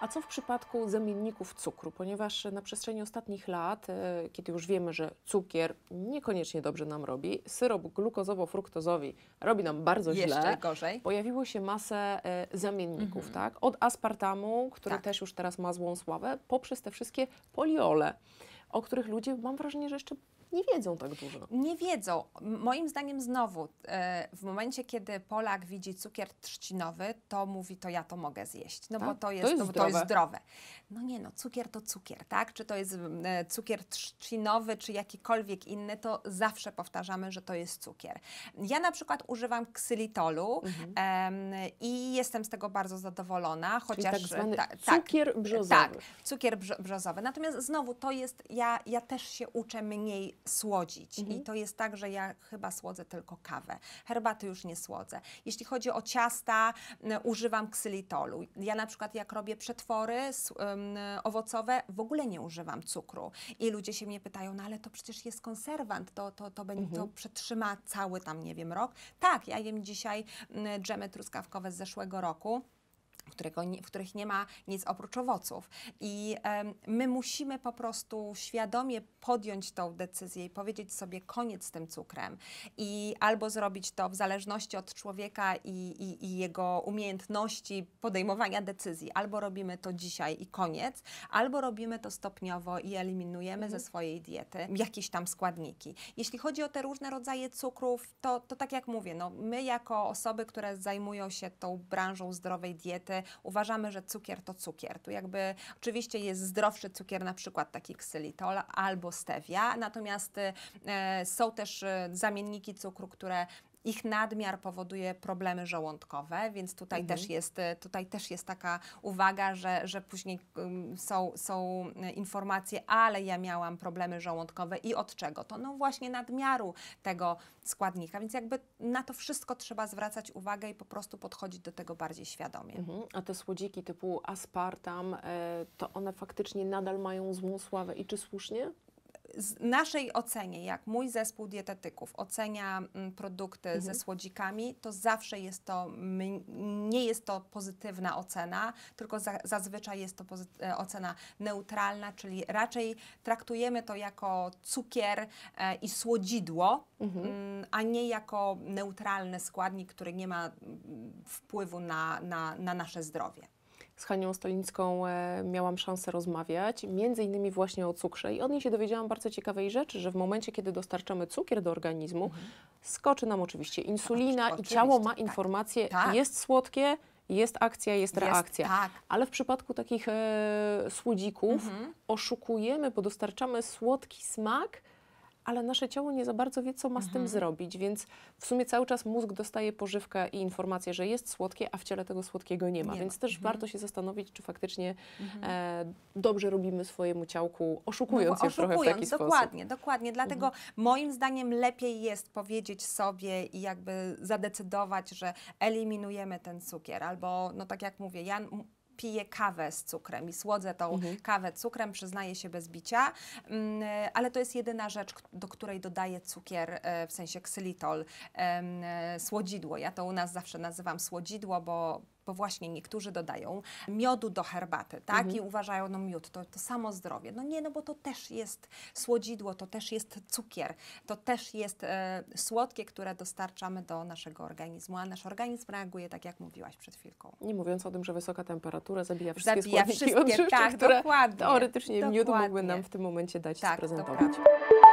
A co w przypadku zamienników cukru? Ponieważ na przestrzeni ostatnich lat, e, kiedy już wiemy, że cukier niekoniecznie dobrze nam robi, syrop glukozowo-fruktozowy robi nam bardzo Jeszcze źle. gorzej. Pojawiło się masę e, zamienników, mhm. tak? Od aspartamu, który tak. też już teraz ma złą sławę, poprzez te wszystkie poliole o których ludzie, mam wrażenie, że jeszcze nie wiedzą tak dużo. Nie wiedzą. Moim zdaniem znowu, e, w momencie, kiedy Polak widzi cukier trzcinowy, to mówi, to ja to mogę zjeść, no tak? No bo to jest, to, jest, to jest zdrowe. No nie no, cukier to cukier, tak? Czy to jest e, cukier trzcinowy, czy jakikolwiek inny, to zawsze powtarzamy, że to jest cukier. Ja na przykład używam ksylitolu mhm. i jestem z tego bardzo zadowolona, chociaż... Czyli tak zwany ta, tak, cukier brzozowy. Tak, cukier brzozowy. Natomiast znowu, to jest ja, ja też się uczę mniej słodzić. Mhm. I to jest tak, że ja chyba słodzę tylko kawę. Herbaty już nie słodzę. Jeśli chodzi o ciasta, mm, używam ksylitolu. Ja na przykład jak robię przetwory owocowe, w ogóle nie używam cukru. I ludzie się mnie pytają, no ale to przecież jest konserwant, to, to, to, będzie, mhm. to przetrzyma cały tam, nie wiem, rok. Tak, ja jem dzisiaj mm, dżemy truskawkowe z zeszłego roku którego w których nie ma nic oprócz owoców. I my musimy po prostu świadomie podjąć tą decyzję i powiedzieć sobie koniec z tym cukrem. I albo zrobić to w zależności od człowieka i, i, i jego umiejętności podejmowania decyzji. Albo robimy to dzisiaj i koniec, albo robimy to stopniowo i eliminujemy mhm. ze swojej diety jakieś tam składniki. Jeśli chodzi o te różne rodzaje cukrów, to, to tak jak mówię, no, my jako osoby, które zajmują się tą branżą zdrowej diety, uważamy, że cukier to cukier. Tu jakby oczywiście jest zdrowszy cukier, na przykład taki ksylitol albo stevia, natomiast e, są też e, zamienniki cukru, które ich nadmiar powoduje problemy żołądkowe, więc tutaj, mhm. też, jest, e, tutaj też jest taka uwaga, że, że później są, są e, informacje, ale ja miałam problemy żołądkowe i od czego? To no właśnie nadmiaru tego składnika, więc jakby na to wszystko trzeba zwracać uwagę i po prostu podchodzić do tego bardziej świadomie. Mhm. A te słodziki typu aspartam, e, to one faktycznie nadal mają złą sławę i czy słusznie? z naszej ocenie, jak mój zespół dietetyków ocenia mm, produkty mhm. ze słodzikami, to zawsze jest to, nie jest to pozytywna ocena, tylko za, zazwyczaj jest to e, ocena neutralna, czyli raczej traktujemy to jako cukier e, i słodzidło, mhm. Mm, a nie jako neutralny składnik, który nie ma mm, wpływu na, na, na nasze zdrowie z Hanią Stolińską e, miałam szansę rozmawiać, między innymi właśnie o cukrze. I od niej się dowiedziałam bardzo ciekawej rzeczy, że w momencie, kiedy dostarczamy cukier do organizmu, mhm. skoczy nam oczywiście insulina tak, i ciało ma tak. informację, tak. jest słodkie, jest akcja, jest, jest reakcja. Tak. Ale w przypadku takich e, słodzików mhm. oszukujemy, bo dostarczamy słodki smak, ale nasze ciało nie za bardzo wie, co ma mhm. z tym mhm. zrobić, więc w sumie cały czas mózg dostaje pożywkę i informację, że jest słodkie, a w ciele tego słodkiego nie ma. Nie więc ma. też mhm. warto się zastanowić, czy faktycznie mhm. e, dobrze robimy swojemu ciałku, oszukując, no, oszukując je trochę w taki dokładnie, sposób. Dokładnie, dokładnie. Dlatego mhm. moim zdaniem lepiej jest powiedzieć sobie i jakby zadecydować, że eliminujemy ten cukier, albo no tak jak mówię, ja piję kawę z cukrem i słodzę tą mhm. kawę cukrem, przyznaję się bez bicia, mm, e, ale to jest jedyna rzecz, do której dodaję cukier, e, w sensie ksylitol, e, słodzidło. Ja to u nas zawsze nazywam słodzidło, bo bo właśnie niektórzy dodają miodu do herbaty, tak? Mhm. I uważają, no miód to, to samo zdrowie. No nie, no bo to też jest słodzidło, to też jest cukier, to też jest e, słodkie, które dostarczamy do naszego organizmu, a nasz organizm reaguje tak, jak mówiłaś przed chwilką. Nie mówiąc o tym, że wysoka temperatura zabija wszystkie zabija składniki wszystkie, odżywcze, tak, które dokładnie, teoretycznie dokładnie. miód mógłby nam w tym momencie dać tak, sprezentować. Dokładnie.